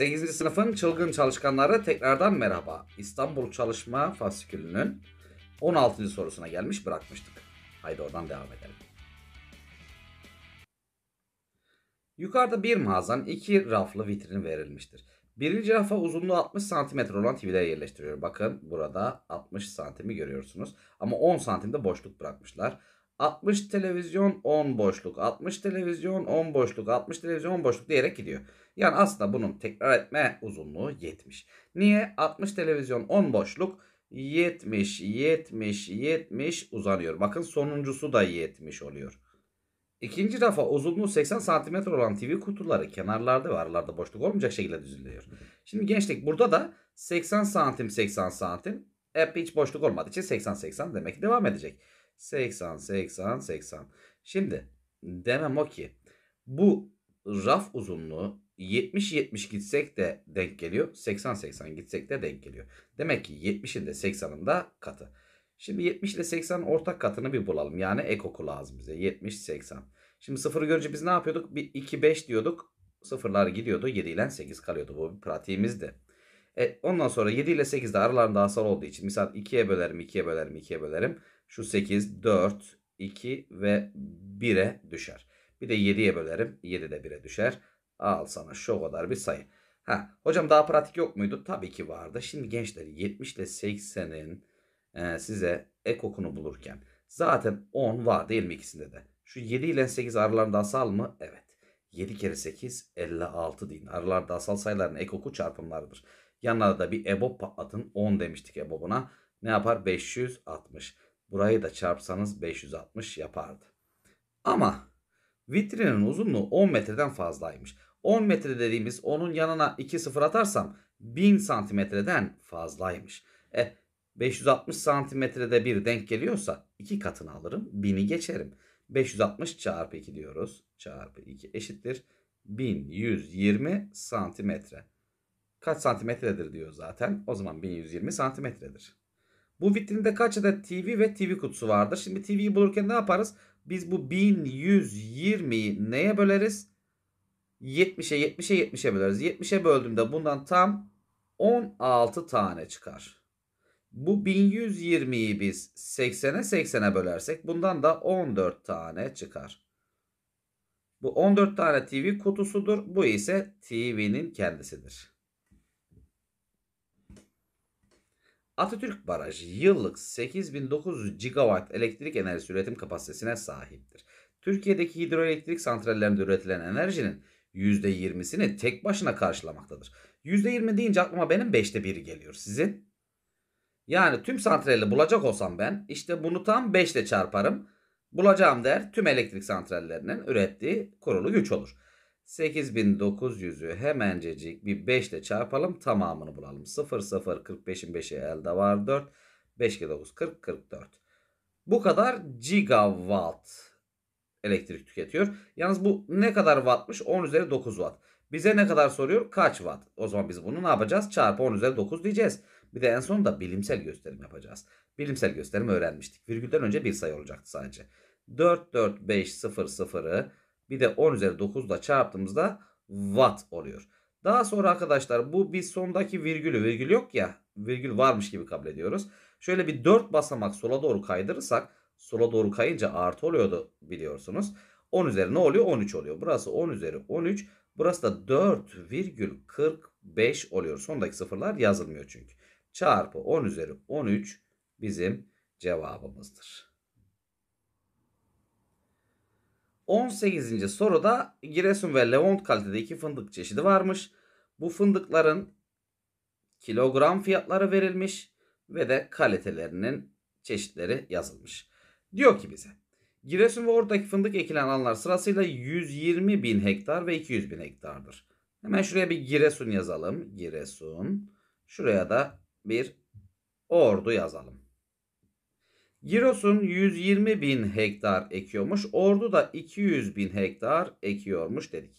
8. sınıfın çılgın çalışkanları tekrardan merhaba. İstanbul Çalışma Fasikülünün 16. sorusuna gelmiş bırakmıştık. Haydi oradan devam edelim. Yukarıda bir mağazan iki raflı vitrin verilmiştir. Birinci rafa uzunluğu 60 cm olan TV'leri yerleştiriyor. Bakın burada 60 cm'i görüyorsunuz. Ama 10 cm'de boşluk bırakmışlar. 60 televizyon 10 boşluk, 60 televizyon 10 boşluk, 60 televizyon 10 boşluk diyerek gidiyor. Yani aslında bunun tekrar etme uzunluğu 70. Niye? 60 televizyon 10 boşluk 70 70 70 uzanıyor. Bakın sonuncusu da 70 oluyor. İkinci rafa uzunluğu 80 santimetre olan TV kutuları kenarlarda ve aralarda boşluk olmayacak şekilde düzülüyor. Şimdi gençlik burada da 80 santim 80 santim hep hiç boşluk olmadığı için 80 80 demek ki devam edecek. 80 80 80. Şimdi demem o ki bu raf uzunluğu 70-70 gitsek de denk geliyor. 80-80 gitsek de denk geliyor. Demek ki 70'in de 80'ın da katı. Şimdi 70 ile 80 ortak katını bir bulalım. Yani ekoku lazım bize. 70-80. Şimdi sıfırı görünce biz ne yapıyorduk? 2-5 diyorduk. Sıfırlar gidiyordu. 7 ile 8 kalıyordu. Bu bir pratiğimizdi. E, ondan sonra 7 ile 8 de aralarında asal olduğu için. Misal 2'ye bölerim, 2'ye bölerim, 2'ye bölerim. Şu 8, 4, 2 ve 1'e düşer. Bir de 7'ye bölerim. 7 de 1'e düşer. Al sana şu kadar bir sayı. Ha, hocam daha pratik yok muydu? Tabii ki vardı. Şimdi gençler 70 ile 80'in e, size ekokunu bulurken zaten 10 var değil mi ikisinde de? Şu 7 ile 8 aralarında asal mı? Evet. 7 kere 8 56 deyin. Aralarda asal sayıların ekoku çarpımlarıdır. Yanlarda da bir EBOB patlatın. 10 demiştik EBOB'una. Ne yapar? 560. Burayı da çarpsanız 560 yapardı. Ama vitrinin uzunluğu 10 metreden fazlaymış. 10 metre dediğimiz onun yanına 2 sıfır atarsam 1000 santimetreden fazlaymış. E 560 santimetrede bir denk geliyorsa 2 katını alırım 1000'i geçerim. 560 çarpı 2 diyoruz. Çarpı 2 eşittir 1120 santimetre. Kaç santimetredir diyor zaten. O zaman 1120 santimetredir. Bu vitrinde kaç adet TV ve TV kutusu vardır? Şimdi TV'yi bulurken ne yaparız? Biz bu 1120'yi neye böleriz? 70'e 70'e 70'e böleriz. 70'e böldüğümde bundan tam 16 tane çıkar. Bu 1120'yi biz 80'e 80'e bölersek bundan da 14 tane çıkar. Bu 14 tane TV kutusudur. Bu ise TV'nin kendisidir. Atatürk Barajı yıllık 8900 gigawatt elektrik enerjisi üretim kapasitesine sahiptir. Türkiye'deki hidroelektrik santrallerinde üretilen enerjinin %20'sini tek başına karşılamaktadır. %20 deyince aklıma benim 5'te 1 geliyor. Sizin? Yani tüm santrali bulacak olsam ben işte bunu tam 5 ile çarparım. Bulacağım değer tüm elektrik santrallerinin ürettiği kurulu güç olur. 8900'ü hemencecik bir 5 ile çarpalım tamamını bulalım. 0 0 45'in 5'i elde var 4. 5 kere 9 40 44. Bu kadar gigawatt elektrik tüketiyor. Yalnız bu ne kadar wattmış? 10 üzeri 9 watt. Bize ne kadar soruyor? Kaç watt? O zaman biz bunu ne yapacağız? Çarpı 10 üzeri 9 diyeceğiz. Bir de en sonunda bilimsel gösterim yapacağız. Bilimsel gösterim öğrenmiştik. Virgülden önce bir sayı olacaktı sadece. 4, 4, 5, 0, 0'ı bir de 10 üzeri 9 ile çarptığımızda watt oluyor. Daha sonra arkadaşlar bu biz sondaki virgülü virgül yok ya virgül varmış gibi kabul ediyoruz. Şöyle bir 4 basamak sola doğru kaydırırsak sola doğru kayınca artı oluyordu biliyorsunuz. 10 üzeri ne oluyor? 13 oluyor. Burası 10 üzeri 13. Burası da 4,45 oluyor. Sondaki sıfırlar yazılmıyor çünkü. Çarpı 10 üzeri 13 bizim cevabımızdır. 18. soruda Giresun ve Levant kalitede iki fındık çeşidi varmış. Bu fındıkların kilogram fiyatları verilmiş ve de kalitelerinin çeşitleri yazılmış. Diyor ki bize Giresun ve oradaki fındık ekilen alanlar sırasıyla 120 bin hektar ve 200 bin hektardır. Hemen şuraya bir Giresun yazalım. Giresun. Şuraya da bir Ordu yazalım. Giresun 120 bin hektar ekiyormuş. Ordu da 200 bin hektar ekiyormuş dedik.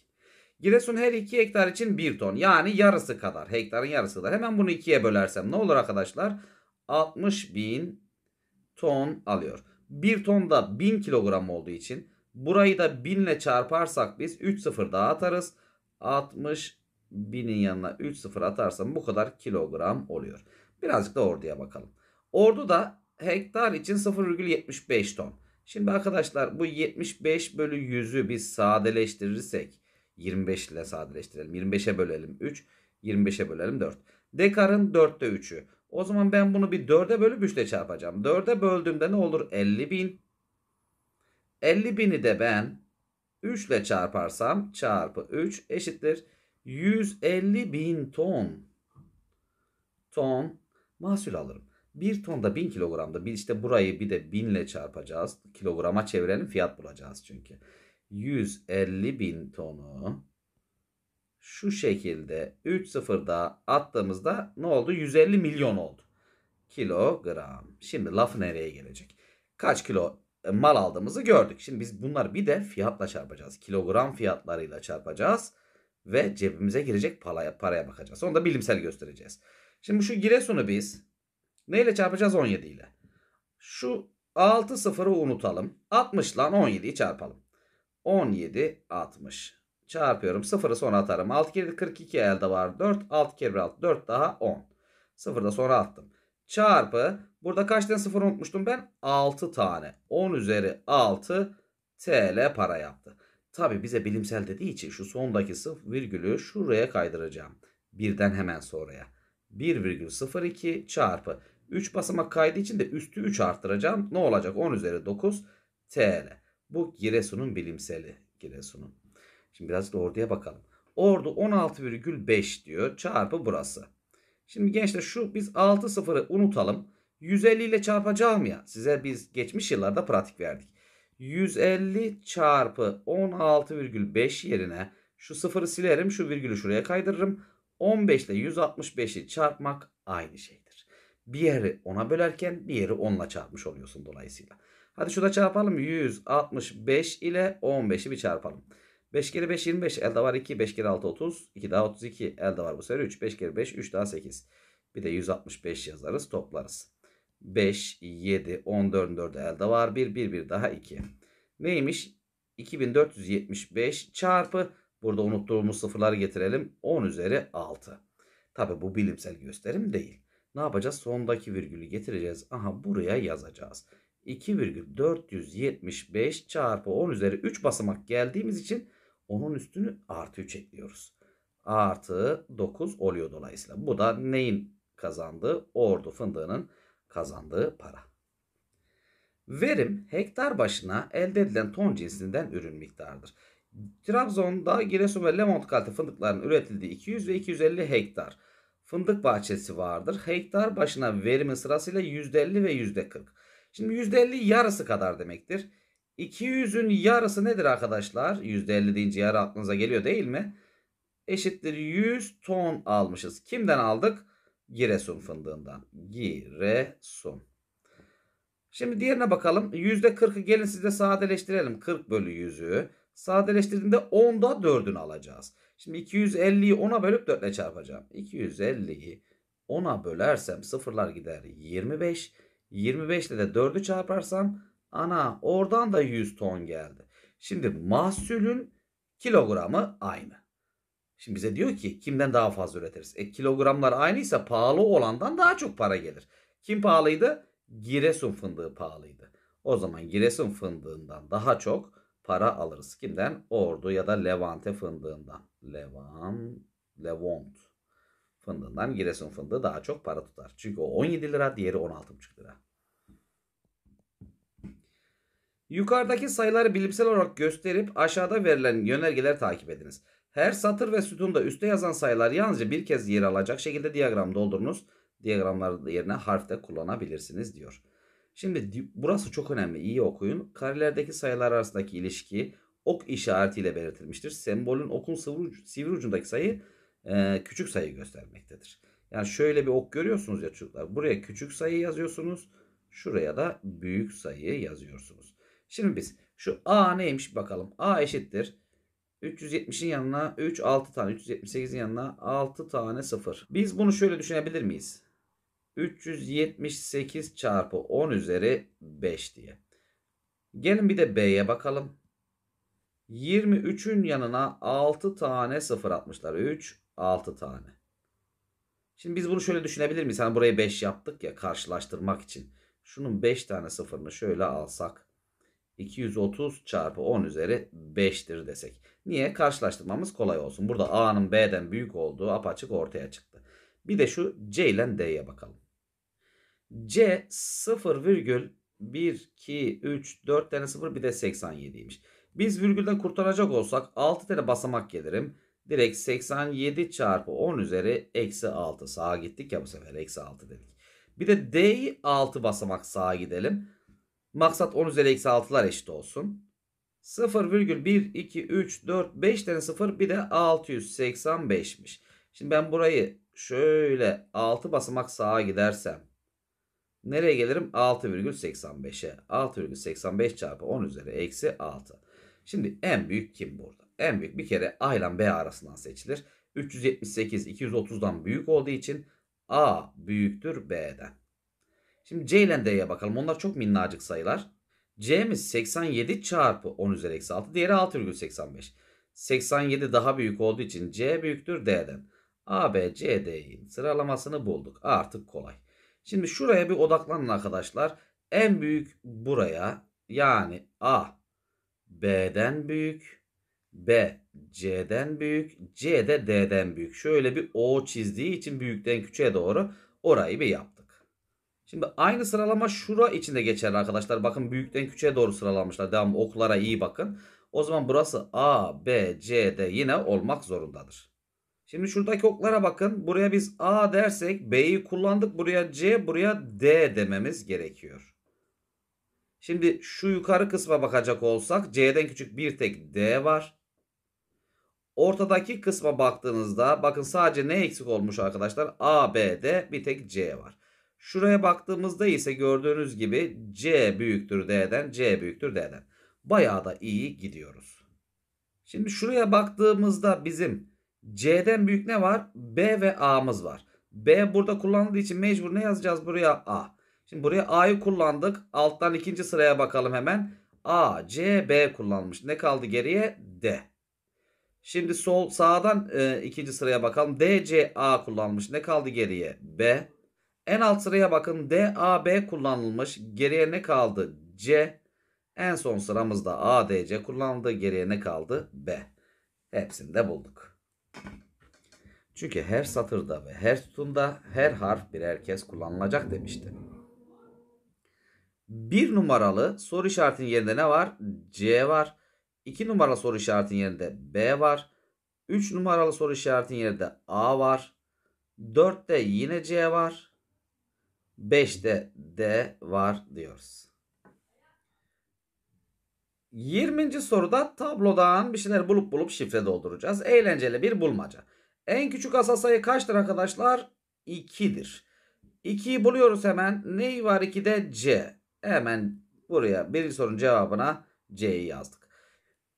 Giresun her 2 hektar için 1 ton. Yani yarısı kadar. Hektarın yarısı kadar. Hemen bunu 2'ye bölersem ne olur arkadaşlar? 60 bin ton alıyor. 1 ton da 1000 kilogram olduğu için burayı da 1000 ile çarparsak biz 3 sıfır daha atarız. 60 binin yanına 3 sıfır atarsam bu kadar kilogram oluyor. Birazcık da orduya bakalım. Ordu da hektar için 0,75 ton. Şimdi arkadaşlar bu 75 bölü 100'ü biz sadeleştirirsek 25 ile sadeleştirelim. 25'e bölelim 3. 25'e bölelim 4. Dekarın 4'te 3'ü. O zaman ben bunu bir 4'e bölüp 3 çarpacağım. 4'e böldüğümde ne olur? 50 bin. 50 bini de ben 3 ile çarparsam çarpı 3 eşittir. 150 bin ton. Ton mahsul alırım. 1 ton da 1000 kilogramda. Biz işte burayı bir de 1000 ile çarpacağız. Kilograma çevirelim fiyat bulacağız çünkü. 150 bin tonu şu şekilde 3 sıfırda attığımızda ne oldu? 150 milyon oldu. Kilogram. Şimdi laf nereye gelecek? Kaç kilo e, mal aldığımızı gördük. Şimdi biz bunlar bir de fiyatla çarpacağız. Kilogram fiyatlarıyla çarpacağız ve cebimize girecek paraya, paraya bakacağız. Onu da bilimsel göstereceğiz. Şimdi şu Giresun'u biz neyle çarpacağız? 17 ile. Şu 6 sıfırı unutalım. 60 lan 17'yi çarpalım. 17 60 çarpıyorum. Sıfırı sonra atarım. 6 kere 42 elde var. 4. 6 kere 6. 4 daha 10. Sıfırı da sonra attım. Çarpı. Burada kaç tane sıfır unutmuştum ben? 6 tane. 10 üzeri 6 TL para yaptı. Tabi bize bilimsel dediği için şu sondaki sıfır virgülü şuraya kaydıracağım. Birden hemen sonraya. 1,02 çarpı. 3 basamak kaydı için de üstü 3 arttıracağım. Ne olacak? 10 üzeri 9 TL. Bu Giresun'un bilimseli. Giresun'un. Şimdi biraz da orduya bakalım. Ordu 16,5 diyor çarpı burası. Şimdi gençler şu biz 6 sıfırı unutalım. 150 ile çarpacağım ya. Size biz geçmiş yıllarda pratik verdik. 150 çarpı 16,5 yerine şu sıfırı silerim şu virgülü şuraya kaydırırım. 15 ile 165'i çarpmak aynı şeydir. Bir yeri 10'a bölerken bir yeri 10'la çarpmış oluyorsun dolayısıyla. Hadi şurada çarpalım. 165 ile 15'i bir çarpalım. 5 kere 5 25 elde var 2. 5 kere 6 30. 2 daha 32 elde var bu sefer 3. 5 kere 5 3 daha 8. Bir de 165 yazarız toplarız. 5, 7, 14'ün 4'ü elde var. 1, 1, 1 daha 2. Neymiş? 2475 çarpı burada unuttuğumuz sıfırları getirelim. 10 üzeri 6. Tabi bu bilimsel gösterim değil. Ne yapacağız? Sondaki virgülü getireceğiz. Aha buraya yazacağız. 2,475 çarpı 10 üzeri 3 basamak geldiğimiz için onun üstünü artı 3 ekliyoruz. A artı 9 oluyor dolayısıyla. Bu da neyin kazandığı? Ordu fındığının kazandığı para. Verim hektar başına elde edilen ton cinsinden ürün miktarıdır. Trabzon'da Giresun ve Lemont kalite fındıklarının üretildiği 200 ve 250 hektar fındık bahçesi vardır. Hektar başına verimin sırasıyla %50 ve %40. Şimdi %50 yarısı kadar demektir. 200'ün yarısı nedir arkadaşlar? %50 deyince yarı aklınıza geliyor değil mi? Eşittir 100 ton almışız. Kimden aldık? Giresun fındığından. Giresun. Şimdi diğerine bakalım. %40'ı gelin size sadeleştirelim. 40 bölü 100'ü. Sadeleştirdiğinde 10'da 4'ünü alacağız. Şimdi 250'yi 10'a bölüp 4'le çarpacağım. 250'yi 10'a bölersem sıfırlar gider 25. 25 ile de 4'ü çarparsam Ana oradan da 100 ton geldi. Şimdi mahsulün kilogramı aynı. Şimdi bize diyor ki kimden daha fazla üretiriz? E kilogramlar aynıysa pahalı olandan daha çok para gelir. Kim pahalıydı? Giresun fındığı pahalıydı. O zaman Giresun fındığından daha çok para alırız. Kimden? Ordu ya da Levante fındığından. Levan, Levont fındığından Giresun fındığı daha çok para tutar. Çünkü o 17 lira, diğeri 16,5 lira. Yukarıdaki sayıları bilimsel olarak gösterip aşağıda verilen yönergeler takip ediniz. Her satır ve sütunda üstte yazan sayılar yalnızca bir kez yer alacak şekilde diyagramda doldurunuz. Diyagramlar yerine harfte kullanabilirsiniz diyor. Şimdi burası çok önemli. İyi okuyun. Karelerdeki sayılar arasındaki ilişki ok işaretiyle belirtilmiştir. Sembolün okun sivri, sivri ucundaki sayı e, küçük sayı göstermektedir. Yani şöyle bir ok görüyorsunuz ya çocuklar. Buraya küçük sayı yazıyorsunuz. Şuraya da büyük sayı yazıyorsunuz. Şimdi biz şu A neymiş bakalım. A eşittir. 370'in yanına 3 6 tane 378'in yanına 6 tane 0. Biz bunu şöyle düşünebilir miyiz? 378 çarpı 10 üzeri 5 diye. Gelin bir de B'ye bakalım. 23'ün yanına 6 tane 0 atmışlar. 3 6 tane. Şimdi biz bunu şöyle düşünebilir miyiz? Hani burayı 5 yaptık ya karşılaştırmak için. Şunun 5 tane sıfırını şöyle alsak. 230 çarpı 10 üzeri 5'tir desek. Niye? Karşılaştırmamız kolay olsun. Burada A'nın B'den büyük olduğu apaçık ortaya çıktı. Bir de şu C ile D'ye bakalım. C 0,1, 2, 3, 4 tane 0 bir de 87'ymiş. Biz virgülden kurtaracak olsak 6 tane basamak gelirim. Direkt 87 çarpı 10 üzeri eksi 6. Sağa gittik ya bu sefer eksi 6 dedik. Bir de D'yi 6 basamak sağa gidelim. Maksat 10 üzeri eksi 6'lar eşit olsun. 0,12345 2, tane 0 bir de 685'miş. Şimdi ben burayı şöyle 6 basamak sağa gidersem nereye gelirim? 6,85'e. 6,85 çarpı 10 üzeri eksi 6. Şimdi en büyük kim burada? En büyük bir kere A ile B arasından seçilir. 378 230'dan büyük olduğu için A büyüktür B'den. Şimdi C ile D'ye bakalım. Onlar çok minnacık sayılar. C'miz 87 çarpı 10 üzeri eksi 6. Diğeri 6,85. 87 daha büyük olduğu için C büyüktür D'den. A, B, C, D'yi sıralamasını bulduk. Artık kolay. Şimdi şuraya bir odaklanın arkadaşlar. En büyük buraya yani A B'den büyük. B C'den büyük. C'de D'den büyük. Şöyle bir O çizdiği için büyükten küçüğe doğru orayı bir yaptı. Şimdi aynı sıralama şura içinde geçerli arkadaşlar. Bakın büyükten küçüğe doğru sıralanmışlar. Devam oklara iyi bakın. O zaman burası A, B, C, D yine olmak zorundadır. Şimdi şuradaki oklara bakın. Buraya biz A dersek B'yi kullandık. Buraya C, buraya D dememiz gerekiyor. Şimdi şu yukarı kısma bakacak olsak C'den küçük bir tek D var. Ortadaki kısma baktığınızda bakın sadece ne eksik olmuş arkadaşlar? A, B, D bir tek C var. Şuraya baktığımızda ise gördüğünüz gibi C büyüktür D'den, C büyüktür D'den. Bayağı da iyi gidiyoruz. Şimdi şuraya baktığımızda bizim C'den büyük ne var? B ve A'mız var. B burada kullanıldığı için mecbur ne yazacağız buraya? A. Şimdi buraya A'yı kullandık. Alttan ikinci sıraya bakalım hemen. A, C, B kullanmış. Ne kaldı geriye? D. Şimdi sol sağdan e, ikinci sıraya bakalım. D, C, A kullanmış. Ne kaldı geriye? B. En alt sıraya bakın D, A, B kullanılmış. Geriye ne kaldı? C. En son sıramızda A, D, C kullanıldı. Geriye ne kaldı? B. Hepsini de bulduk. Çünkü her satırda ve her sütunda her harf birer kez kullanılacak demişti. Bir numaralı soru işaretinin yerinde ne var? C var. İki numaralı soru işaretinin yerinde B var. Üç numaralı soru işaretinin yerinde A var. Dörtte yine C var. 5'te D var diyoruz. 20. soruda tablodan bir şeyler bulup bulup şifre dolduracağız. Eğlenceli bir bulmaca. En küçük asal sayı kaçtır arkadaşlar? 2'dir. 2'yi buluyoruz hemen. Neyi var 2'de? C. Hemen buraya birinci sorunun cevabına C'yi yazdık.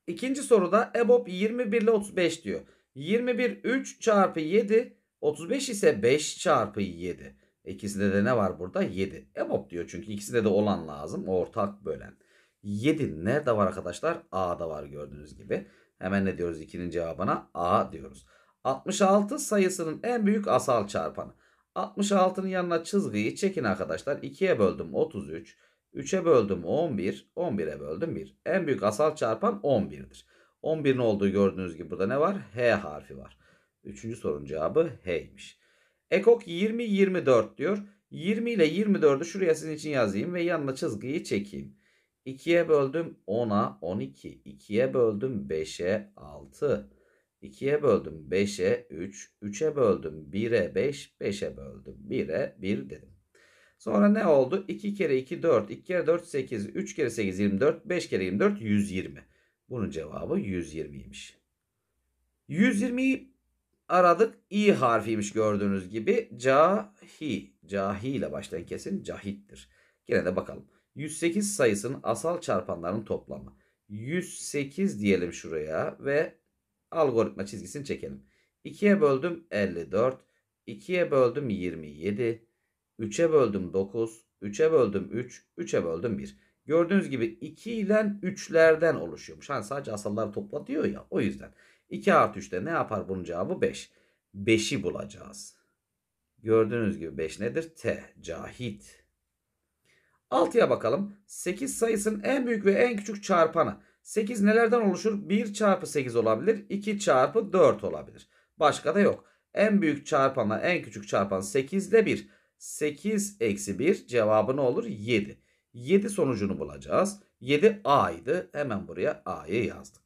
İkinci soruda EBOB 21 ile 35 diyor. 21 3 çarpı 7 35 ise 5 çarpı 7. İkisinde de ne var burada? 7. EBOB diyor çünkü ikisinde de olan lazım. Ortak bölen. 7 nerede var arkadaşlar? A'da var gördüğünüz gibi. Hemen ne diyoruz? 2'nin cevabına A diyoruz. 66 sayısının en büyük asal çarpanı. 66'nın yanına çizgiyi çekin arkadaşlar. 2'ye böldüm 33. 3'e böldüm 11. 11'e böldüm 1. En büyük asal çarpan 11'dir. 11'in olduğu gördüğünüz gibi burada ne var? H harfi var. Üçüncü sorunun cevabı H'ymiş. Ekok 20-24 diyor. 20 ile 24'ü şuraya sizin için yazayım ve yanına çizgiyi çekeyim. 2'ye böldüm 10'a 12. 2'ye böldüm 5'e 6. 2'ye böldüm 5'e 3. 3'e böldüm 1'e 5. 5'e böldüm 1'e 1 dedim. Sonra ne oldu? 2 kere 2 4. 2 kere 4 8. 3 kere 8 24. 5 kere 24 120. Bunun cevabı 120'ymiş. 120'yi aradık i harfiymiş gördüğünüz gibi. Cahi. Cahi ile başlayan kesin cahittir. Gene de bakalım. 108 sayısının asal çarpanlarının toplamı. 108 diyelim şuraya ve algoritma çizgisini çekelim. 2'ye böldüm 54, 2'ye böldüm 27, 3'e böldüm 9, 3'e böldüm 3, 3'e böldüm 1. Gördüğünüz gibi 2 ile 3'lerden oluşuyormuş. Hani sadece asalları toplatıyor ya o yüzden. 2 artı 3'te ne yapar bunun cevabı 5. 5'i bulacağız. Gördüğünüz gibi 5 nedir? T. Cahit. 6'ya bakalım. 8 sayısının en büyük ve en küçük çarpanı. 8 nelerden oluşur? 1 çarpı 8 olabilir. 2 çarpı 4 olabilir. Başka da yok. En büyük çarpanla en küçük çarpan 8 ile 1. 8 eksi 1 cevabı ne olur? 7. 7 sonucunu bulacağız. 7 A'ydı. Hemen buraya A'yı yazdık.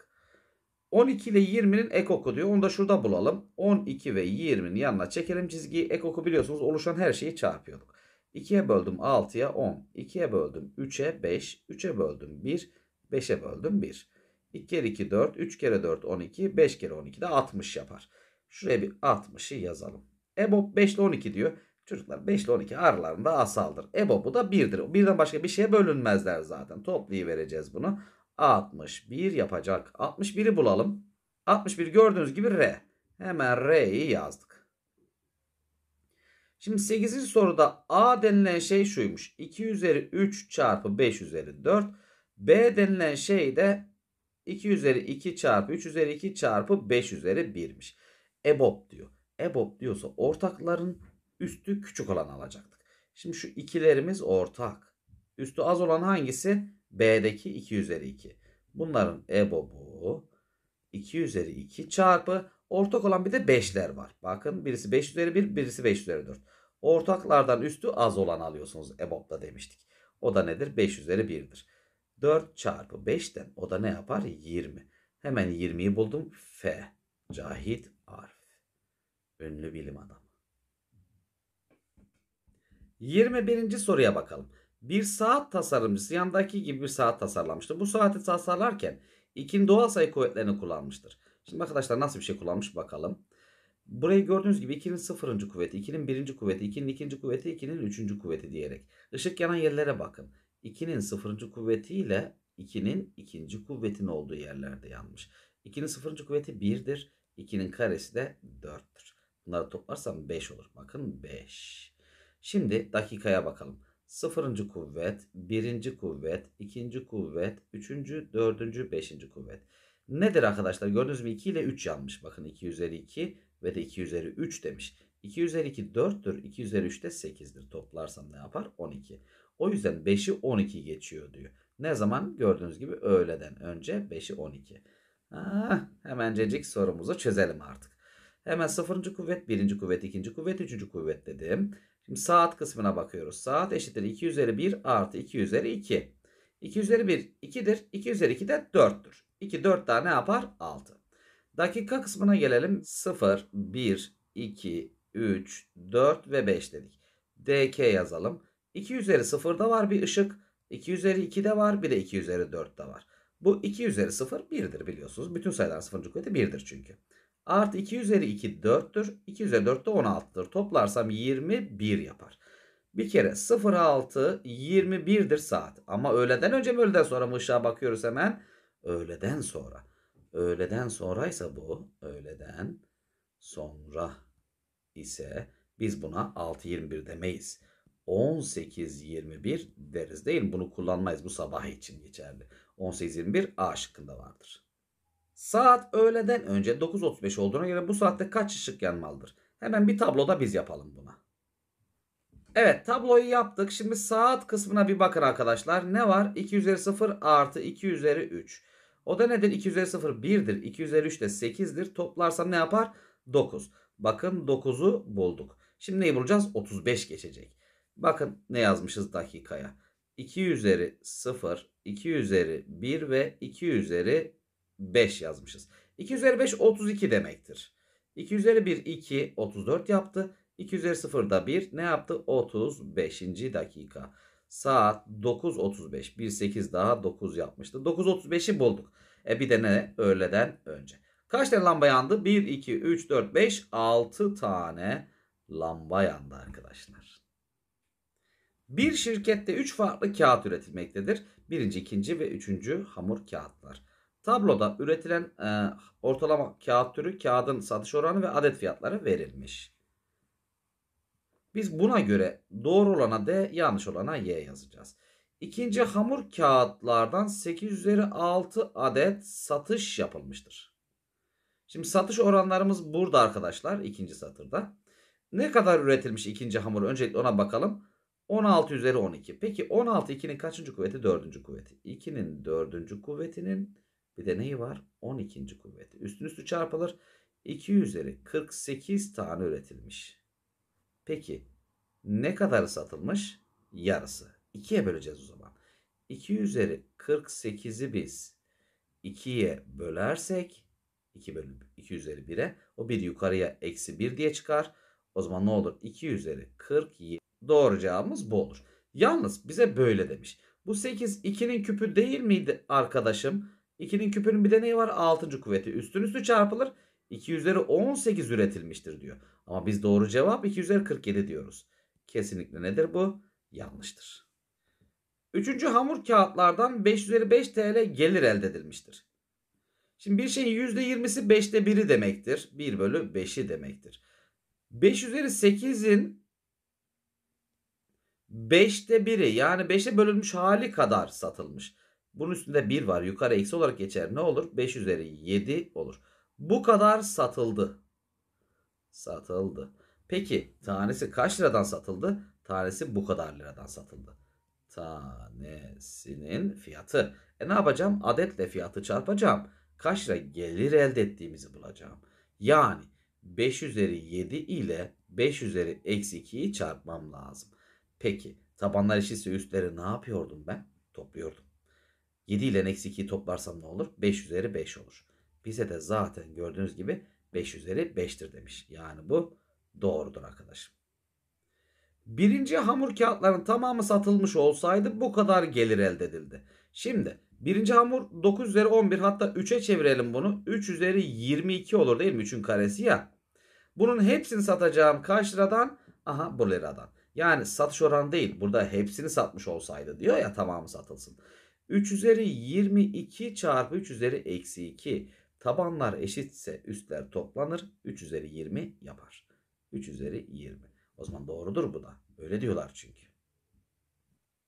12 ile 20'nin ekoku diyor. Onu da şurada bulalım. 12 ve 20'nin yanına çekelim çizgiyi. Ekoku biliyorsunuz oluşan her şeyi çarpıyorduk. 2'ye böldüm 6'ya 10. 2'ye böldüm 3'e 5. 3'e böldüm 1. 5'e böldüm 1. 2 kere 2 4. 3 kere 4 12. 5 kere 12 de 60 yapar. Şuraya bir 60'ı yazalım. EBOB 5 ile 12 diyor. Çocuklar 5 ile 12 aralarında asaldır. EBOB'u da 1'dir. 1'den başka bir şeye bölünmezler zaten. Toplayı vereceğiz bunu. 61 yapacak. 61'i bulalım. 61 gördüğünüz gibi R. Hemen R'yi yazdık. Şimdi 8. soruda A denilen şey şuymuş. 2 üzeri 3 çarpı 5 üzeri 4. B denilen şey de 2 üzeri 2 çarpı 3 üzeri 2 çarpı 5 üzeri 1'miş. EBOB diyor. EBOB diyorsa ortakların üstü küçük olan alacaktık. Şimdi şu ikilerimiz ortak. Üstü az olan hangisi? B'deki 2 üzeri 2. Bunların EBOB'u 2 üzeri 2 çarpı ortak olan bir de 5'ler var. Bakın birisi 5 üzeri 1 birisi 5 üzeri 4. Ortaklardan üstü az olan alıyorsunuz EBOB'da demiştik. O da nedir? 5 üzeri 1'dir. 4 çarpı 5'ten o da ne yapar? 20. Hemen 20'yi buldum. F. Cahit Arif. Ünlü bilim adamı. 21. soruya bakalım bir saat tasarımcısı yandaki gibi bir saat tasarlamıştır. Bu saati tasarlarken ikin doğal sayı kuvvetlerini kullanmıştır. Şimdi arkadaşlar nasıl bir şey kullanmış bakalım. Burayı gördüğünüz gibi 2'nin sıfırıncı kuvveti, 2'nin birinci kuvveti, 2'nin ikinci kuvveti, 2'nin üçüncü kuvveti diyerek. Işık yanan yerlere bakın. 2'nin sıfırıncı kuvvetiyle, ile 2'nin ikinci kuvvetin olduğu yerlerde yanmış. 2'nin sıfırıncı kuvveti 1'dir. 2'nin karesi de 4'tür. Bunları toplarsam 5 olur. Bakın 5. Şimdi dakikaya bakalım. Sıfırıncı kuvvet, birinci kuvvet, ikinci kuvvet, üçüncü, dördüncü, beşinci kuvvet. Nedir arkadaşlar? Gördünüz mü 2 ile 3 yanmış. Bakın 2 üzeri 2 ve de 2 üzeri 3 demiş. 2 üzeri 2 4'tür. 2 üzeri 3 de 8'dir. Toplarsam ne yapar? 12. O yüzden 5'i 12 geçiyor diyor. Ne zaman? Gördüğünüz gibi öğleden önce 5'i 12. Ha, hemencecik sorumuzu çözelim artık. Hemen sıfırıncı kuvvet, birinci kuvvet, ikinci kuvvet, üçüncü kuvvet dedim. Şimdi saat kısmına bakıyoruz. Saat eşittir 2 üzeri 1 artı 2 üzeri 2. 2 üzeri 1 2'dir. 2 üzeri 2 de 4'tür. 2 4 daha ne yapar? 6. Dakika kısmına gelelim. 0, 1, 2, 3, 4 ve 5 dedik. DK yazalım. 2 üzeri da var bir ışık. 2 üzeri 2'de var bir de 2 üzeri 4'te var. Bu 2 üzeri 0 1'dir biliyorsunuz. Bütün sayıların 0. kuvveti 1'dir çünkü. Artı 2 üzeri 2 4'tür. 2 üzeri 4 de 16'dır. Toplarsam 21 yapar. Bir kere 06 21'dir saat. Ama öğleden önce mi öğleden sonra mı ışığa bakıyoruz hemen? Öğleden sonra. Öğleden sonraysa bu. Öğleden sonra ise biz buna 6.21 demeyiz. 18.21 deriz değil mi? Bunu kullanmayız. Bu sabah için geçerli. 18.21 A şıkkında vardır. Saat öğleden önce 9.35 olduğuna göre bu saatte kaç ışık yanmalıdır? Hemen bir tabloda biz yapalım buna. Evet tabloyu yaptık. Şimdi saat kısmına bir bakın arkadaşlar. Ne var? 2 üzeri 0 artı 2 üzeri 3. O da nedir? 2 üzeri 0 1'dir. 2 üzeri 3 de 8'dir. Toplarsam ne yapar? 9. Bakın 9'u bulduk. Şimdi neyi bulacağız? 35 geçecek. Bakın ne yazmışız dakikaya. 2 üzeri 0, 2 üzeri 1 ve 2 üzeri 5 yazmışız. 2 üzeri 5 32 demektir. 2 üzeri 1 2 34 yaptı. 2 üzeri 0 da 1 ne yaptı? 35. dakika. Saat 9.35. 1 8 daha 9 yapmıştı. 9.35'i bulduk. E bir de ne? Öğleden önce. Kaç tane lamba yandı? 1, 2, 3, 4, 5, 6 tane lamba yandı arkadaşlar. Bir şirkette 3 farklı kağıt üretilmektedir. Birinci, ikinci ve üçüncü hamur kağıtlar. Tabloda üretilen e, ortalama kağıt türü, kağıdın satış oranı ve adet fiyatları verilmiş. Biz buna göre doğru olana D, yanlış olana Y yazacağız. İkinci hamur kağıtlardan 8 üzeri 6 adet satış yapılmıştır. Şimdi satış oranlarımız burada arkadaşlar ikinci satırda. Ne kadar üretilmiş ikinci hamur öncelikle ona bakalım. 16 üzeri 12. Peki 16 2'nin kaçıncı kuvveti? 4. kuvveti. 2'nin 4. kuvvetinin bir de neyi var? 12. kuvveti. Üstün üstü çarpılır. 2 üzeri 48 tane üretilmiş. Peki ne kadarı satılmış? Yarısı. 2'ye böleceğiz o zaman. 2 üzeri 48'i biz 2'ye bölersek 2 bölü 2 üzeri 1'e o 1 yukarıya eksi 1 diye çıkar. O zaman ne olur? 2 üzeri 47. Doğru cevabımız bu olur. Yalnız bize böyle demiş. Bu 8 2'nin küpü değil miydi arkadaşım? 2'nin küpünün bir de neyi var? 6. kuvveti. Üstün üstü çarpılır. 2 üzeri 18 üretilmiştir diyor. Ama biz doğru cevap 2 üzeri 47 diyoruz. Kesinlikle nedir bu? Yanlıştır. Üçüncü hamur kağıtlardan 5 üzeri 5 TL gelir elde edilmiştir. Şimdi bir şeyin %20'si 5'te 1'i demektir. 1 bölü 5'i demektir. 5 üzeri 8'in 5'te 1'i yani 5'e bölünmüş hali kadar satılmış. Bunun üstünde 1 var. Yukarı eksi olarak geçer. Ne olur? 5 üzeri 7 olur. Bu kadar satıldı. Satıldı. Peki tanesi kaç liradan satıldı? Tanesi bu kadar liradan satıldı. Tanesinin fiyatı. E ne yapacağım? Adetle fiyatı çarpacağım. Kaç lira gelir elde ettiğimizi bulacağım. Yani 5 üzeri 7 ile 5 üzeri eksi 2'yi çarpmam lazım. Peki tabanlar eşitse üstleri ne yapıyordum ben? Topluyordum. 7 ile eksi 2'yi toplarsam ne olur? 5 üzeri 5 olur. Bize de zaten gördüğünüz gibi 5 üzeri 5'tir demiş. Yani bu doğrudur arkadaşım. Birinci hamur kağıtların tamamı satılmış olsaydı bu kadar gelir elde edildi. Şimdi birinci hamur 9 üzeri 11 hatta 3'e çevirelim bunu. 3 üzeri 22 olur değil mi? 3'ün karesi ya. Bunun hepsini satacağım kaç liradan? Aha bu liradan. Yani satış oranı değil. Burada hepsini satmış olsaydı diyor ya tamamı satılsın. 3 üzeri 22 çarpı 3 üzeri eksi 2. Tabanlar eşitse üstler toplanır. 3 üzeri 20 yapar. 3 üzeri 20. O zaman doğrudur bu da. Öyle diyorlar çünkü.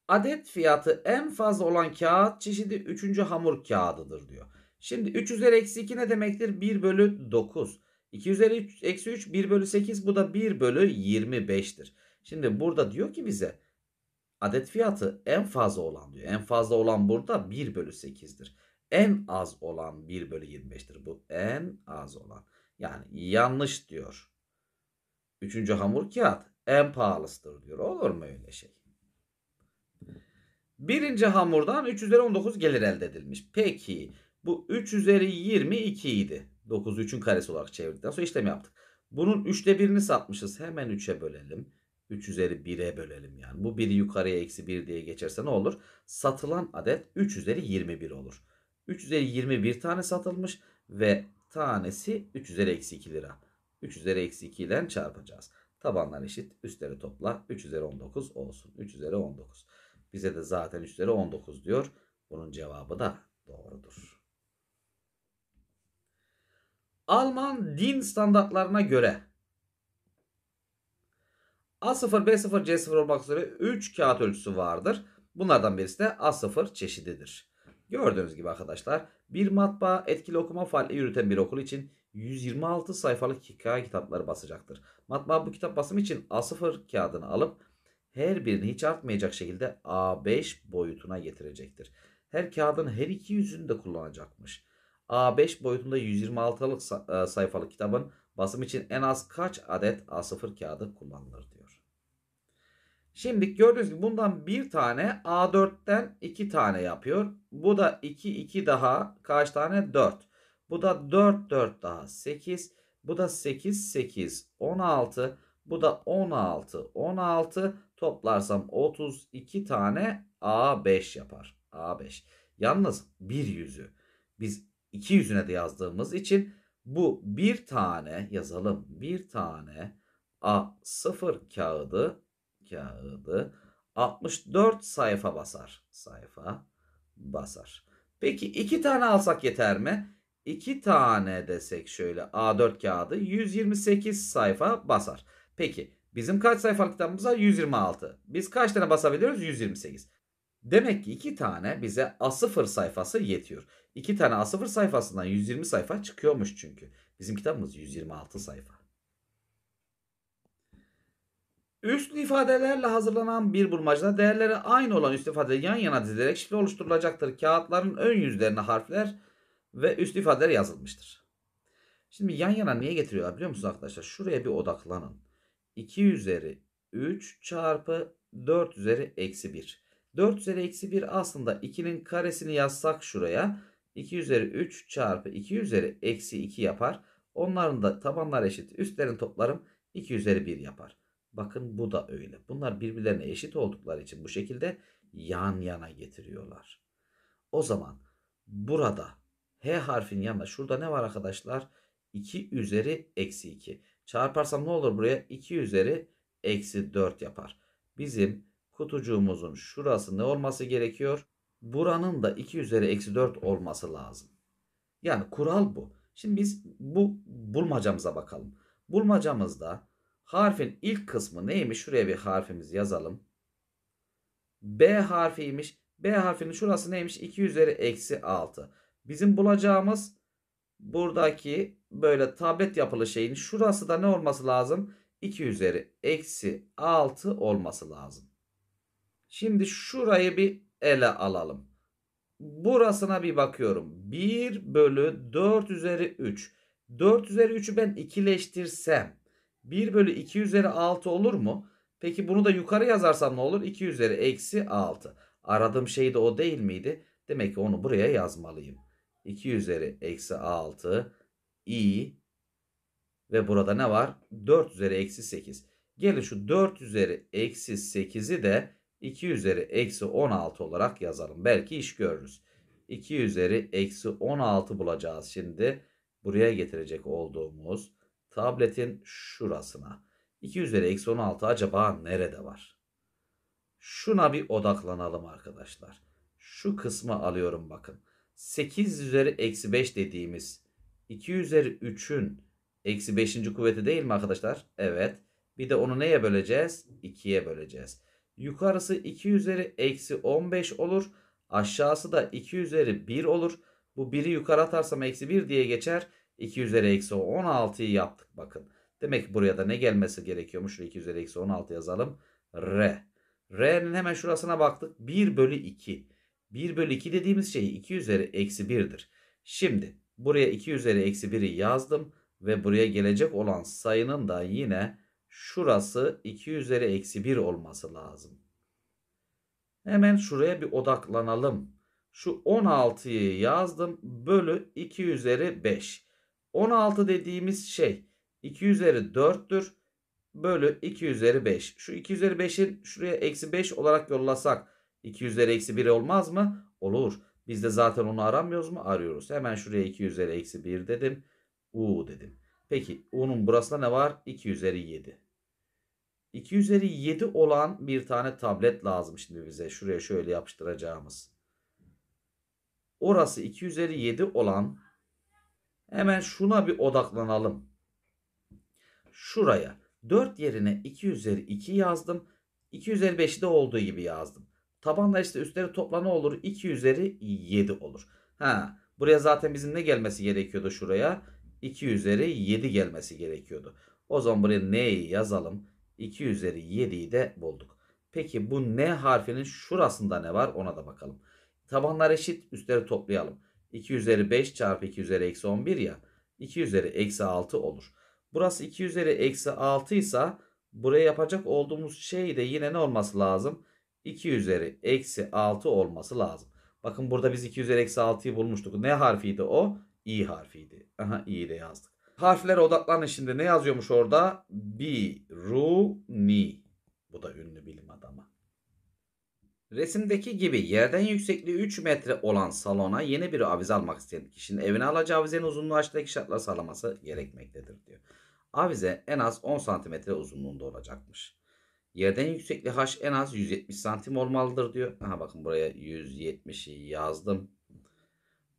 Adet fiyatı en fazla olan kağıt çeşidi 3. hamur kağıdıdır diyor. Şimdi 3 üzeri eksi 2 ne demektir? 1 bölü 9. 2 üzeri 3, eksi 3 1 bölü 8 bu da 1 bölü 25'tir. Şimdi burada diyor ki bize adet fiyatı en fazla olan diyor. En fazla olan burada 1 bölü 8'dir. En az olan 1 bölü 25'tir. Bu en az olan. Yani yanlış diyor. Üçüncü hamur kağıt en pahalısıdır diyor. Olur mu öyle şey? Birinci hamurdan 3 üzeri 19 gelir elde edilmiş. Peki bu 3 üzeri 22 idi. 9 3'ün karesi olarak çevirdikten sonra işlem yaptık. Bunun 3'te 1'ini satmışız. Hemen 3'e bölelim. 3 üzeri 1'e bölelim yani. Bu 1'i yukarıya eksi 1 diye geçerse ne olur? Satılan adet 3 üzeri 21 olur. 3 üzeri 21 tane satılmış ve tanesi 3 üzeri eksi 2 lira. 3 üzeri eksi 2 ile çarpacağız. Tabanlar eşit. Üstleri topla. 3 üzeri 19 olsun. 3 üzeri 19. Bize de zaten 3 üzeri 19 diyor. Bunun cevabı da doğrudur. Alman din standartlarına göre A0, B0, C0 olmak üzere 3 kağıt ölçüsü vardır. Bunlardan birisi de A0 çeşididir. Gördüğünüz gibi arkadaşlar bir matbaa etkili okuma faaliyeti yürüten bir okul için 126 sayfalık hikaye kitapları basacaktır. Matbaa bu kitap basımı için A0 kağıdını alıp her birini hiç artmayacak şekilde A5 boyutuna getirecektir. Her kağıdın her iki yüzünü de kullanacakmış. A5 boyutunda 126 e, sayfalık kitabın basım için en az kaç adet A0 kağıdı kullanılır diyor. Şimdi gördüğünüz gibi bundan bir tane A4'ten iki tane yapıyor. Bu da 2 2 daha kaç tane 4. Bu da 4 4 daha 8. Bu da 8 8 16. Bu da 16 16 toplarsam 32 tane A5 yapar. A5. Yalnız bir yüzü biz iki yüzüne de yazdığımız için bu bir tane yazalım. Bir tane A0 kağıdı kağıdı 64 sayfa basar. Sayfa basar. Peki iki tane alsak yeter mi? İki tane desek şöyle A4 kağıdı 128 sayfa basar. Peki bizim kaç sayfalık kitabımız var? 126. Biz kaç tane basabiliyoruz? 128. Demek ki iki tane bize A0 sayfası yetiyor. İki tane A0 sayfasından 120 sayfa çıkıyormuş çünkü. Bizim kitabımız 126 sayfa. Üst ifadelerle hazırlanan bir bulmacada değerleri aynı olan üst ifadeleri yan yana dizilerek şifre oluşturulacaktır. Kağıtların ön yüzlerine harfler ve üst ifadeler yazılmıştır. Şimdi yan yana niye getiriyorlar biliyor musunuz arkadaşlar? Şuraya bir odaklanın. 2 üzeri 3 çarpı 4 üzeri eksi 1. 4 üzeri eksi 1 aslında 2'nin karesini yazsak şuraya. 2 üzeri 3 çarpı 2 üzeri eksi 2 yapar. Onların da tabanlar eşit. Üstlerin toplarım 2 üzeri 1 yapar. Bakın bu da öyle. Bunlar birbirlerine eşit oldukları için bu şekilde yan yana getiriyorlar. O zaman burada H harfin yanında şurada ne var arkadaşlar? 2 üzeri eksi 2. Çarparsam ne olur buraya? 2 üzeri eksi 4 yapar. Bizim kutucuğumuzun şurası ne olması gerekiyor? Buranın da 2 üzeri eksi 4 olması lazım. Yani kural bu. Şimdi biz bu bulmacamıza bakalım. Bulmacamızda Harfin ilk kısmı neymiş? Şuraya bir harfimizi yazalım. B harfiymiş. B harfinin şurası neymiş? 2 üzeri eksi 6. Bizim bulacağımız buradaki böyle tablet yapılı şeyin şurası da ne olması lazım? 2 üzeri eksi 6 olması lazım. Şimdi şurayı bir ele alalım. Burasına bir bakıyorum. 1 bölü 4 üzeri 3. 4 üzeri 3'ü ben ikileştirsem 1 bölü 2 üzeri 6 olur mu? Peki bunu da yukarı yazarsam ne olur? 2 üzeri eksi 6. Aradığım şey de o değil miydi? Demek ki onu buraya yazmalıyım. 2 üzeri eksi 6 i ve burada ne var? 4 üzeri eksi 8. Gelin şu 4 üzeri eksi 8'i de 2 üzeri eksi 16 olarak yazalım. Belki iş görürüz. 2 üzeri eksi 16 bulacağız şimdi. Buraya getirecek olduğumuz tabletin şurasına. 2 üzeri eksi 16 acaba nerede var? Şuna bir odaklanalım arkadaşlar. Şu kısmı alıyorum bakın. 8 üzeri eksi 5 dediğimiz 2 üzeri 3'ün eksi 5. kuvveti değil mi arkadaşlar? Evet. Bir de onu neye böleceğiz? 2'ye böleceğiz. Yukarısı 2 üzeri eksi 15 olur. Aşağısı da 2 üzeri 1 olur. Bu 1'i yukarı atarsam eksi 1 diye geçer. 2 üzeri eksi 16'yı yaptık bakın. Demek ki buraya da ne gelmesi gerekiyormuş? Şuraya 2 üzeri eksi 16 yazalım. R. R'nin hemen şurasına baktık. 1 bölü 2. 1 bölü 2 dediğimiz şey 2 üzeri eksi 1'dir. Şimdi buraya 2 üzeri eksi 1'i yazdım. Ve buraya gelecek olan sayının da yine şurası 2 üzeri eksi 1 olması lazım. Hemen şuraya bir odaklanalım. Şu 16'yı yazdım. Bölü 2 üzeri 5. 16 dediğimiz şey 2 üzeri 4'tür bölü 2 üzeri 5. Şu 2 üzeri 5'in şuraya eksi 5 olarak yollasak 2 üzeri eksi 1 olmaz mı? Olur. Biz de zaten onu aramıyoruz mu? Arıyoruz. Hemen şuraya 2 üzeri eksi 1 dedim. U dedim. Peki U'nun burasında ne var? 2 üzeri 7. 2 üzeri 7 olan bir tane tablet lazım şimdi bize. Şuraya şöyle yapıştıracağımız. Orası 2 üzeri 7 olan Hemen şuna bir odaklanalım. Şuraya 4 yerine 2 üzeri 2 yazdım. 2 üzeri 5'i de olduğu gibi yazdım. Tabanla işte üstleri topla ne olur? 2 üzeri 7 olur. Ha, buraya zaten bizim ne gelmesi gerekiyordu şuraya? 2 üzeri 7 gelmesi gerekiyordu. O zaman buraya n'yi yazalım. 2 üzeri 7'yi de bulduk. Peki bu n harfinin şurasında ne var ona da bakalım. Tabanlar eşit üstleri toplayalım. 2 üzeri 5 çarpı 2 üzeri eksi 11 ya. 2 üzeri eksi 6 olur. Burası 2 üzeri eksi 6 ise buraya yapacak olduğumuz şey de yine ne olması lazım? 2 üzeri eksi 6 olması lazım. Bakın burada biz 2 üzeri eksi 6'yı bulmuştuk. Ne harfiydi o? İ harfiydi. Aha İ'yi de yazdık. Harflere odaklanın şimdi. Ne yazıyormuş orada? Biruni. Bu da ünlü bilim adamı. Resimdeki gibi yerden yüksekliği 3 metre olan salona yeni bir avize almak isteyen kişinin evine alacağı avizenin uzunluğu aşağıdaki şartları sağlaması gerekmektedir diyor. Avize en az 10 santimetre uzunluğunda olacakmış. Yerden yüksekliği h en az 170 santim olmalıdır diyor. Aha bakın buraya 170'i yazdım.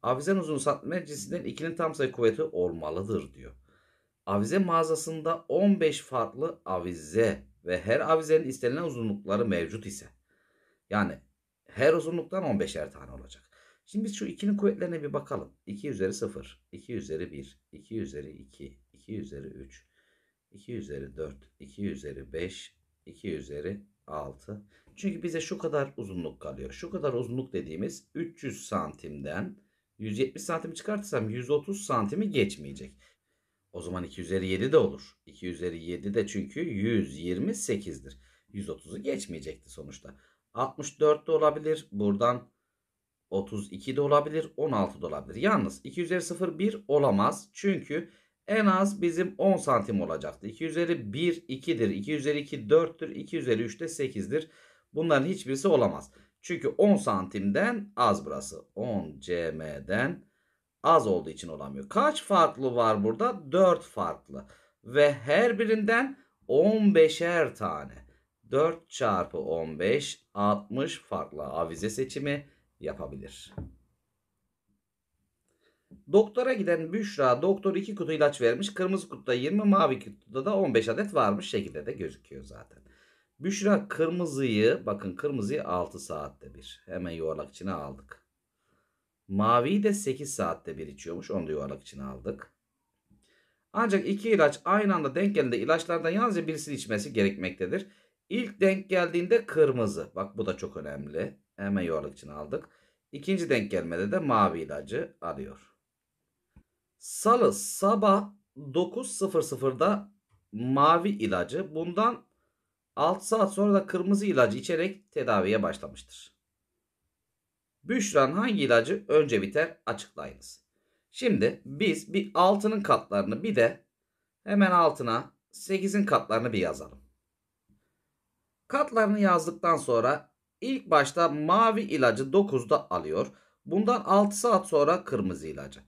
Avizenin uzun satma cinsinden ikinin tam sayı kuvveti olmalıdır diyor. Avize mağazasında 15 farklı avize ve her avizenin istenilen uzunlukları mevcut ise yani her uzunluktan 15'er tane olacak. Şimdi biz şu 2'nin kuvvetlerine bir bakalım. 2 üzeri 0, 2 üzeri 1, 2 üzeri 2, 2 üzeri 3, 2 üzeri 4, 2 üzeri 5, 2 üzeri 6. Çünkü bize şu kadar uzunluk kalıyor. Şu kadar uzunluk dediğimiz 300 santimden 170 santimi çıkartırsam 130 santimi geçmeyecek. O zaman 2 üzeri 7 de olur. 2 üzeri 7 de çünkü 128'dir. 130'u geçmeyecekti sonuçta. 64 de olabilir. Buradan 32 de olabilir. 16 de olabilir. Yalnız 2 üzeri 0 1 olamaz. Çünkü en az bizim 10 santim olacaktı. 2 üzeri 1 2'dir. 2 üzeri 2 4'tür. 2 üzeri 3 de 8'dir. Bunların hiçbirisi olamaz. Çünkü 10 santimden az burası. 10 cm'den az olduğu için olamıyor. Kaç farklı var burada? 4 farklı. Ve her birinden 15'er tane. 4 çarpı 15 60 farklı avize seçimi yapabilir. Doktora giden Büşra doktor 2 kutu ilaç vermiş. Kırmızı kutuda 20 mavi kutuda da 15 adet varmış şekilde de gözüküyor zaten. Büşra kırmızıyı bakın kırmızıyı 6 saatte bir. Hemen yuvarlak içine aldık. Maviyi de 8 saatte bir içiyormuş. Onu da yuvarlak içine aldık. Ancak iki ilaç aynı anda denk geldiğinde ilaçlardan yalnızca birisini içmesi gerekmektedir. İlk denk geldiğinde kırmızı. Bak bu da çok önemli. Hemen yuvarlak için aldık. İkinci denk gelmede de mavi ilacı arıyor. Salı sabah 9.00'da mavi ilacı bundan 6 saat sonra da kırmızı ilacı içerek tedaviye başlamıştır. Büşra'nın hangi ilacı önce biter açıklayınız. Şimdi biz bir altının katlarını bir de hemen altına 8'in katlarını bir yazalım. Katlarını yazdıktan sonra ilk başta mavi ilacı 9'da alıyor. Bundan 6 saat sonra kırmızı ilacı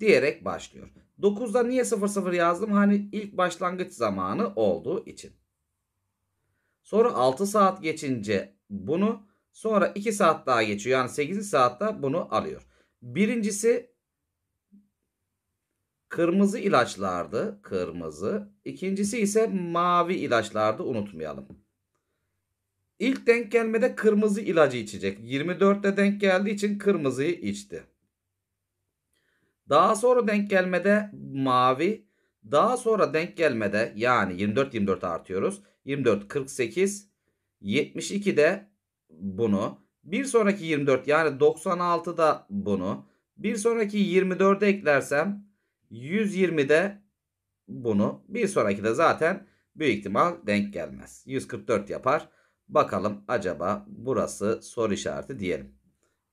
diyerek başlıyor. 9'da niye 00 yazdım? Hani ilk başlangıç zamanı olduğu için. Sonra 6 saat geçince bunu sonra 2 saat daha geçiyor. Yani 8. saatte bunu alıyor. Birincisi kırmızı ilaçlardı. Kırmızı. İkincisi ise mavi ilaçlardı. Unutmayalım. İlk denk gelmede kırmızı ilacı içecek. 24'te denk geldiği için kırmızıyı içti. Daha sonra denk gelmede mavi. Daha sonra denk gelmede yani 24 24 artıyoruz. 24 48 72'de bunu. Bir sonraki 24 yani 96'da bunu. Bir sonraki 24'e eklersem 120'de bunu. Bir sonraki de zaten büyük ihtimal denk gelmez. 144 yapar. Bakalım acaba burası soru işareti diyelim.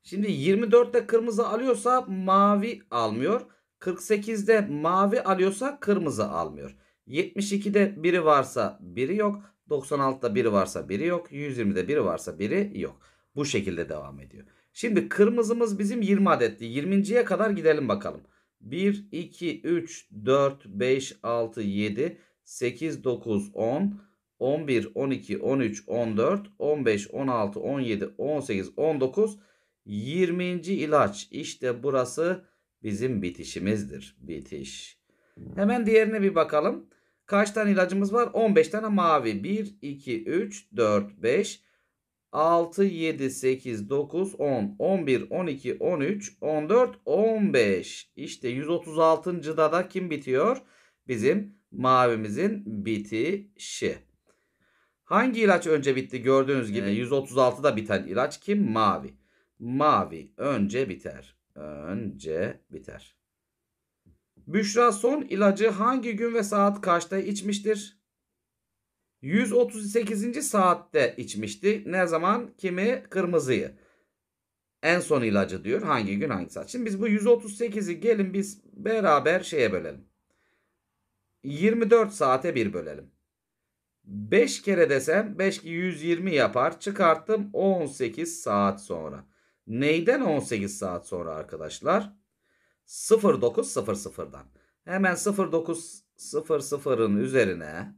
Şimdi 24'te kırmızı alıyorsa mavi almıyor. 48'de mavi alıyorsa kırmızı almıyor. 72'de biri varsa biri yok. 96'da biri varsa biri yok. 120'de biri varsa biri yok. Bu şekilde devam ediyor. Şimdi kırmızımız bizim 20 adetti. 20.ye kadar gidelim bakalım. 1, 2, 3, 4, 5, 6, 7, 8, 9, 10, 11, 12, 13, 14, 15, 16, 17, 18, 19, 20. ilaç. İşte burası bizim bitişimizdir. Bitiş. Hmm. Hemen diğerine bir bakalım. Kaç tane ilacımız var? 15 tane mavi. 1, 2, 3, 4, 5, 6, 7, 8, 9, 10, 11, 12, 13, 14, 15. İşte 136. da da kim bitiyor? Bizim mavimizin bitişi. Hangi ilaç önce bitti gördüğünüz gibi evet. 136'da biten ilaç kim? Mavi. Mavi önce biter. Önce biter. Büşra son ilacı hangi gün ve saat kaçta içmiştir? 138. saatte içmişti. Ne zaman? Kimi? Kırmızıyı. En son ilacı diyor. Hangi gün hangi saat? Şimdi biz bu 138'i gelin biz beraber şeye bölelim. 24 saate bir bölelim. 5 kere desem 5 120 yapar. Çıkarttım 18 saat sonra. Neyden 18 saat sonra arkadaşlar? 09.00'dan. Hemen 09.00'ın üzerine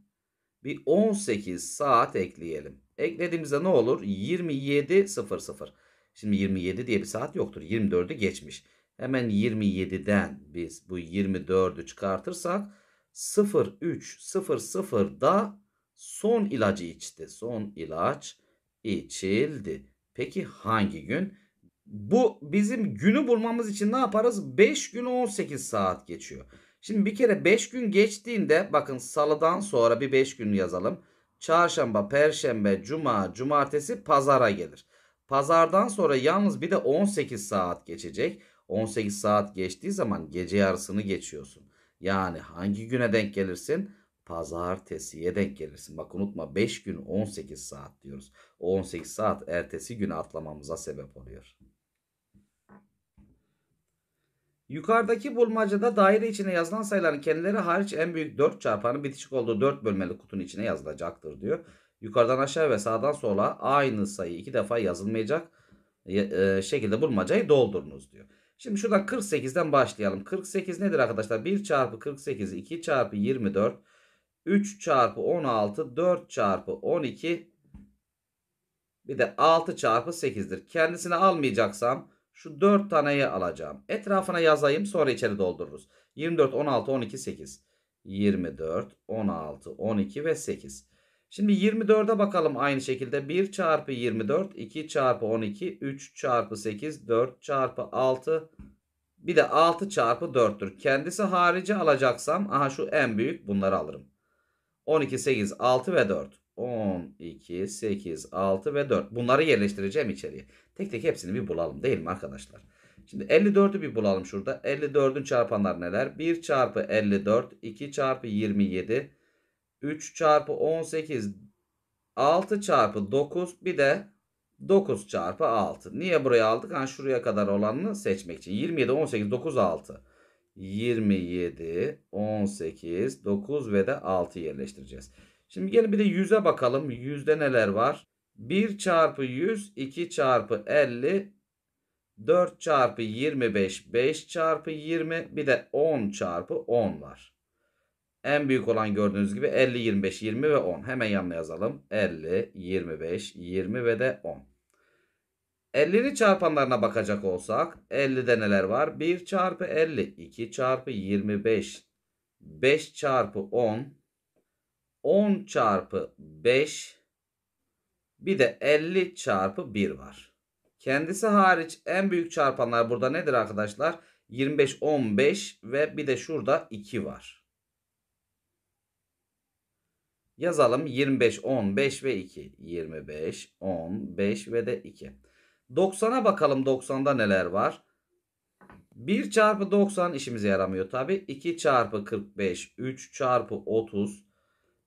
bir 18 saat ekleyelim. Eklediğimizde ne olur? 27.00. Şimdi 27 diye bir saat yoktur. 24'ü geçmiş. Hemen 27'den biz bu 24'ü çıkartırsak 03.00'da Son ilacı içti. Son ilaç içildi. Peki hangi gün? Bu bizim günü bulmamız için ne yaparız? 5 gün 18 saat geçiyor. Şimdi bir kere 5 gün geçtiğinde bakın salıdan sonra bir 5 gün yazalım. Çarşamba, perşembe, cuma, cumartesi, pazara gelir. Pazardan sonra yalnız bir de 18 saat geçecek. 18 saat geçtiği zaman gece yarısını geçiyorsun. Yani hangi güne denk gelirsin? pazartesiye denk gelirsin. Bak unutma 5 gün 18 saat diyoruz. O 18 saat ertesi güne atlamamıza sebep oluyor. Yukarıdaki bulmacada daire içine yazılan sayıların kendileri hariç en büyük 4 çarpanın bitişik olduğu 4 bölmeli kutunun içine yazılacaktır diyor. Yukarıdan aşağı ve sağdan sola aynı sayı iki defa yazılmayacak e, e, şekilde bulmacayı doldurunuz diyor. Şimdi şuradan 48'den başlayalım. 48 nedir arkadaşlar? 1 çarpı 48 2 çarpı 24 3 çarpı 16, 4 çarpı 12 bir de 6 çarpı 8'dir. Kendisini almayacaksam şu 4 taneyi alacağım. Etrafına yazayım sonra içeri doldururuz. 24, 16, 12, 8. 24, 16, 12 ve 8. Şimdi 24'e bakalım aynı şekilde. 1 çarpı 24, 2 çarpı 12, 3 çarpı 8, 4 çarpı 6. Bir de 6 çarpı 4'tür. Kendisi harici alacaksam aha şu en büyük bunları alırım. 12, 8, 6 ve 4. 12, 8, 6 ve 4. Bunları yerleştireceğim içeriye. Tek tek hepsini bir bulalım değil mi arkadaşlar? Şimdi 54'ü bir bulalım şurada. 54'ün çarpanları neler? 1 çarpı 54, 2 çarpı 27, 3 çarpı 18, 6 çarpı 9 bir de 9 çarpı 6. Niye buraya aldık? Ha, şuraya kadar olanını seçmek için. 27, 18, 9, 6. 27, 18, 9 ve de 6 yerleştireceğiz. Şimdi gelin bir de 100'e bakalım. 100'de neler var? 1 çarpı 100, 2 çarpı 50, 4 çarpı 25, 5 çarpı 20 bir de 10 çarpı 10 var. En büyük olan gördüğünüz gibi 50, 25, 20 ve 10. Hemen yanına yazalım. 50, 25, 20 ve de 10. 50'li çarpanlarına bakacak olsak 50'de neler var? 1 çarpı 50, 2 çarpı 25, 5 çarpı 10, 10 çarpı 5 bir de 50 çarpı 1 var. Kendisi hariç en büyük çarpanlar burada nedir arkadaşlar? 25, 15 ve bir de şurada 2 var. Yazalım 25, 15 ve 2. 25, 15 ve de 2. 90'a bakalım 90'da neler var. 1 çarpı 90 işimize yaramıyor tabi. 2 çarpı 45, 3 çarpı 30,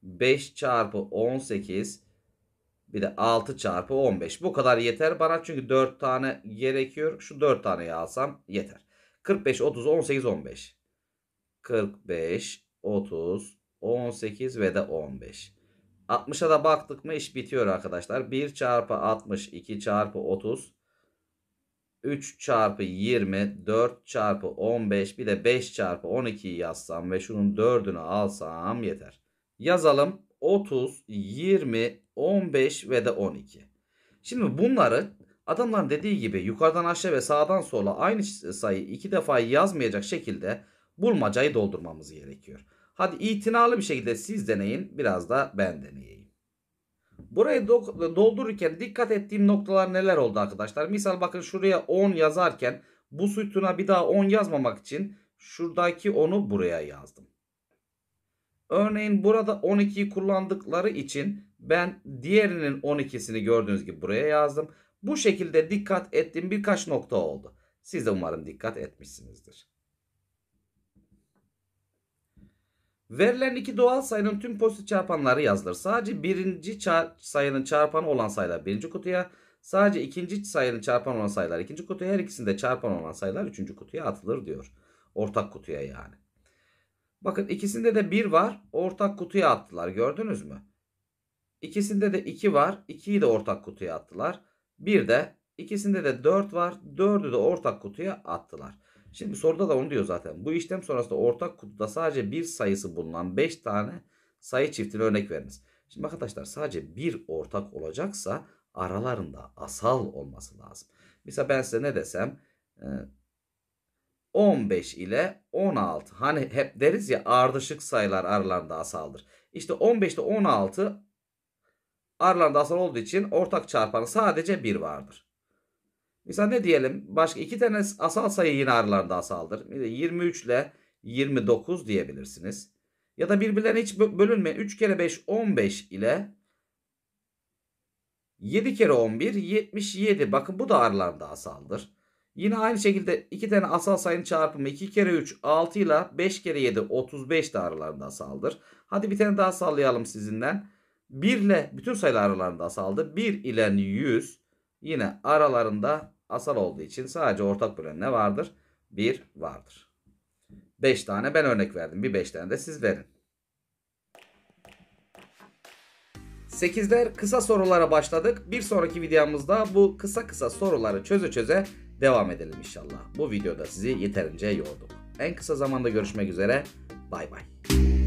5 çarpı 18, bir de 6 çarpı 15. Bu kadar yeter bana çünkü 4 tane gerekiyor. Şu 4 taneyi alsam yeter. 45, 30, 18, 15. 45, 30, 18 ve de 15. 60'a da baktık mı iş bitiyor arkadaşlar. 1 çarpı 60, 2 çarpı 30, 3 çarpı 20, 4 çarpı 15 bir de 5 çarpı 12'yi yazsam ve şunun 4'ünü alsam yeter. Yazalım 30, 20, 15 ve de 12. Şimdi bunları adamların dediği gibi yukarıdan aşağı ve sağdan sola aynı sayı iki defa yazmayacak şekilde bulmacayı doldurmamız gerekiyor. Hadi itinalı bir şekilde siz deneyin. Biraz da ben deneyeyim. Burayı doldururken dikkat ettiğim noktalar neler oldu arkadaşlar? Misal bakın şuraya 10 yazarken bu sütuna bir daha 10 yazmamak için şuradaki 10'u buraya yazdım. Örneğin burada 12'yi kullandıkları için ben diğerinin 12'sini gördüğünüz gibi buraya yazdım. Bu şekilde dikkat ettiğim birkaç nokta oldu. Siz de umarım dikkat etmişsinizdir. Verilen iki doğal sayının tüm pozitif çarpanları yazılır. Sadece birinci çar sayının çarpanı olan sayılar birinci kutuya, sadece ikinci sayının çarpanı olan sayılar ikinci kutuya, her ikisinde çarpan olan sayılar üçüncü kutuya atılır diyor. Ortak kutuya yani. Bakın ikisinde de bir var. Ortak kutuya attılar. Gördünüz mü? İkisinde de iki var. ikiyi de ortak kutuya attılar. Bir de ikisinde de dört var. dördü de ortak kutuya attılar. Şimdi soruda da onu diyor zaten. Bu işlem sonrasında ortak kutuda sadece bir sayısı bulunan 5 tane sayı çiftine örnek veriniz. Şimdi arkadaşlar sadece bir ortak olacaksa aralarında asal olması lazım. Mesela ben size ne desem 15 e, ile 16 hani hep deriz ya ardışık sayılar aralarında asaldır. İşte 15 ile 16 aralarında asal olduğu için ortak çarpanı sadece 1 vardır. Mesela ne diyelim? Başka iki tane asal sayı yine aralarında asaldır. 23 ile 29 diyebilirsiniz. Ya da birbirlerine hiç bölünmeyen 3 kere 5 15 ile 7 kere 11 77. Bakın bu da aralarında asaldır. Yine aynı şekilde iki tane asal sayının çarpımı 2 kere 3 6 ile 5 kere 7 35 de aralarında asaldır. Hadi bir tane daha sallayalım sizinden. 1 ile bütün sayılar aralarında asaldı. 1 ile 100 Yine aralarında asal olduğu için sadece ortak bölen ne vardır? 1 vardır. 5 tane ben örnek verdim. Bir 5 tane de siz verin. 8'ler kısa sorulara başladık. Bir sonraki videomuzda bu kısa kısa soruları çöze çöze devam edelim inşallah. Bu videoda sizi yeterince yorduk. En kısa zamanda görüşmek üzere. Bay bay.